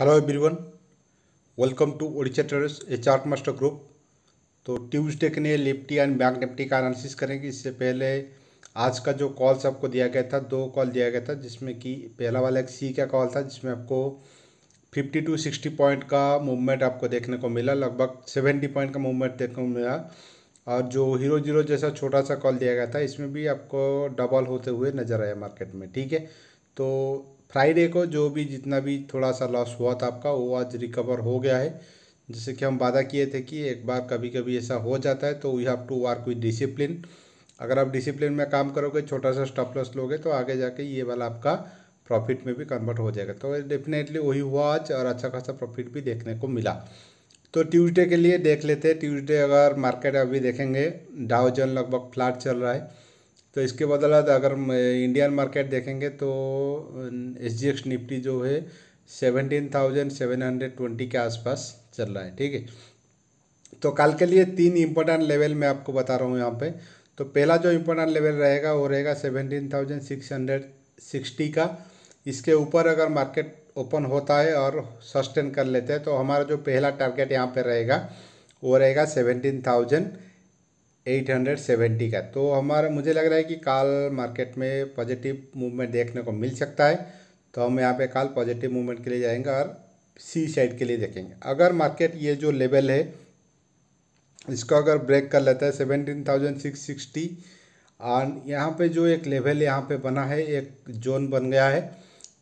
hello everyone welcome to Odisha traders a chart master group तो Tuesday के लिए Nifty and bank Nifty का analysis करेंगे इससे पहले आज का जो कॉल्स आपको दिया गया था दो कॉल दिया गया था जिसमें कि पहला वाला एक सी का कॉल था जिसमें आपको 50 टू 60 पॉइंट का मूवमेंट आपको देखने को मिला लगभग 70 पॉइंट का मूवमेंट देखने को मिला और जो हीरो जीरो जैसा छोटा सा कॉल दिया गया था इसमें भी आपको डबल होते हुए नजर आया मार्केट में ठीक है तो फ्राइडे को जो भी जितना भी थोड़ा सा लॉस हुआ था आपका वो आज रिकवर हो गया है जैसे कि हम वादा किए थे कि एक बार कभी कभी ऐसा हो जाता है तो we have to work with discipline अगर आप डिसिप्लिन में काम करोगे छोटा सा स्टॉप लॉस लोगे तो आगे जाके ये वाला आपका प्रॉफिट में भी कन्वर्ट हो जाएगा तो डेफिनेटली वही हुआ आज और अच्छा खासा प्रॉफिट भी देखने को मिला तो ट्यूसडे के लिए देख लेते हैं ट्यूसडे अगर मार्केट अभी देखेंगे डाउजन लगभग फ्लैट चल रहा है तो इसके बदलाद अगर इंडियन मार्केट देखेंगे तो एस जी एक्स निफ्टी जो है seventeen thousand seven hundred twenty के आसपास चल रहा है ठीक है तो कल के लिए तीन इम्पोर्टेंट लेवल मैं आपको बता रहा हूँ यहाँ पे तो पहला जो इम्पोर्टेंट लेवल रहेगा वो रहेगा seventeen thousand six hundred sixty का इसके ऊपर अगर मार्केट ओपन होता है और सस्टेन कर लेते हैं तो हमारा जो पहला टारगेट यहाँ पर रहेगा वो रहेगा सेवनटीन थाउजेंड 870 का तो हमारा मुझे लग रहा है कि कल मार्केट में पॉजिटिव मूवमेंट देखने को मिल सकता है तो हम यहाँ पे कल पॉजिटिव मूवमेंट के लिए जाएंगे और सी साइड के लिए देखेंगे अगर मार्केट ये जो लेवल है इसको अगर ब्रेक कर लेता है सेवेंटीन थाउजेंड सिक्स सिक्सटी और यहाँ पे जो एक लेवल यहाँ पे बना है एक जोन बन गया है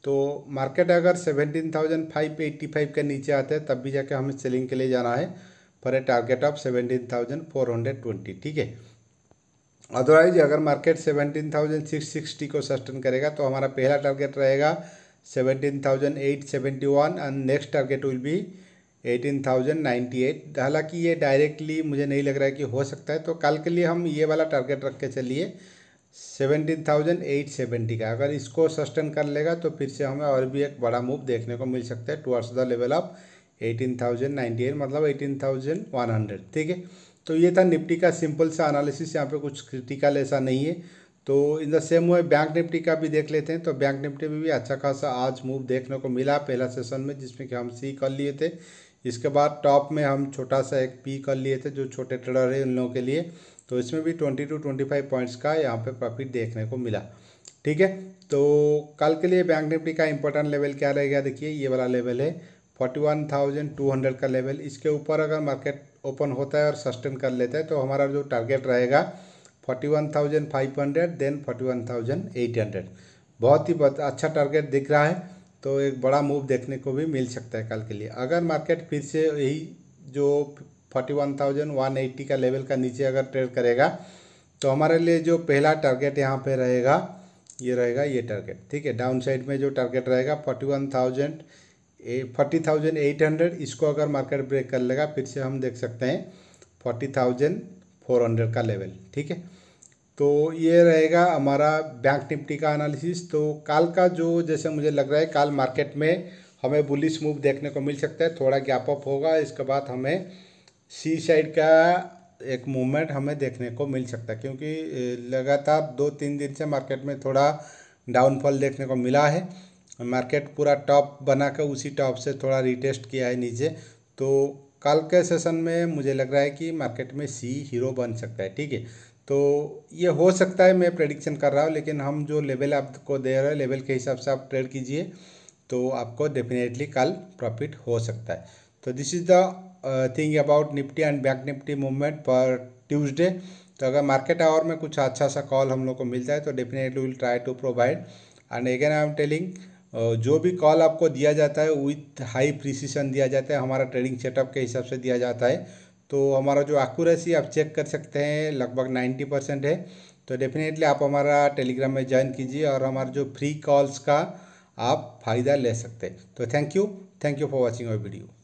तो मार्केट अगर seventeen thousand five eighty five के नीचे आते हैं तब भी जाके हमें सेलिंग के लिए जाना है for a target of seventeen thousand four hundred twenty ठीक है अदरवाइज अगर market seventeen thousand six sixty को सस्टेन करेगा तो हमारा पहला टारगेट रहेगा seventeen thousand eight seventy one and next target will be eighteen thousand ninety eight हालांकि ये डायरेक्टली मुझे नहीं लग रहा है कि हो सकता है तो कल के लिए हम ये वाला टारगेट रख के चलिए सेवेंटीन थाउजेंड एट सेवेंटी का अगर इसको सस्टेन कर लेगा तो फिर से हमें और भी एक बड़ा मूव देखने को मिल सकता है towards the level of eighteen thousand ninety eight मतलब एटीन थाउजेंड वन हंड्रेड ठीक है तो ये था निफ्टी का सिंपल सा एनालिसिस यहाँ पे कुछ क्रिटिकल ऐसा नहीं है तो in the same way bank Nifty का भी देख लेते हैं तो बैंक निफ्टी में भी अच्छा खासा आज मूव देखने को मिला पहला सेशन में जिसमें कि हम सी कर लिए थे इसके बाद टॉप में हम छोटा सा एक पी कर लिए थे जो छोटे ट्रेडर है उन लोगों के लिए तो इसमें भी twenty two twenty five points का यहाँ पे प्रॉफिट देखने को मिला ठीक है तो कल के लिए बैंक निफ्टी का इंपॉर्टेंट लेवल क्या रहेगा देखिए ये वाला लेवल है forty one thousand two hundred का लेवल इसके ऊपर अगर मार्केट ओपन होता है और सस्टेन कर लेता है तो हमारा जो टारगेट रहेगा forty one thousand five hundred then forty one thousand eight hundred बहुत ही अच्छा टारगेट दिख रहा है तो एक बड़ा मूव देखने को भी मिल सकता है कल के लिए अगर मार्केट फिर से यही जो forty one thousand one eighty का लेवल का नीचे अगर ट्रेड करेगा तो हमारे लिए जो पहला टारगेट यहाँ पर रहेगा ये रहेगा ये टारगेट ठीक है डाउन साइड में जो टारगेट रहेगा forty one thousand forty thousand eight hundred इसको अगर मार्केट ब्रेक कर लेगा फिर से हम देख सकते हैं फोर्टी थाउजेंड फोर हंड्रेड का लेवल ठीक है तो ये रहेगा हमारा बैंक निफ्टी का एनालिसिस तो काल का जो जैसे मुझे लग रहा है काल मार्केट में हमें बुलिस मूव देखने को मिल सकता है थोड़ा गैप अप होगा इसके बाद हमें सी साइड का एक मूवमेंट हमें देखने को मिल सकता है क्योंकि लगातार दो तीन दिन से मार्केट में थोड़ा डाउनफॉल देखने को मिला है मार्केट पूरा टॉप बना कर उसी टॉप से थोड़ा रिटेस्ट किया है नीचे तो कल के सेशन में मुझे लग रहा है कि मार्केट में सी हीरो बन सकता है ठीक है तो ये हो सकता है मैं प्रडिक्शन कर रहा हूँ लेकिन हम जो लेवल आपको दे रहे हैं लेवल के हिसाब से आप ट्रेड कीजिए तो आपको डेफिनेटली कल प्रॉफिट हो सकता है तो this is the thing about Nifty and bank Nifty movement पर ट्यूसडे तो अगर मार्केट आवर में कुछ अच्छा सा कॉल हम लोग को मिलता है तो definitely will try to provide and again I am telling जो भी कॉल आपको दिया जाता है विथ हाई प्रिसीशन दिया जाता है हमारा ट्रेडिंग सेटअप के हिसाब से दिया जाता है तो हमारा जो एक्यूरेसी आप चेक कर सकते हैं लगभग नाइन्टी परसेंट है तो डेफिनेटली आप हमारा टेलीग्राम में ज्वाइन कीजिए और हमारे जो फ्री कॉल्स का आप फ़ायदा ले सकते हैं तो thank you thank you for watching our video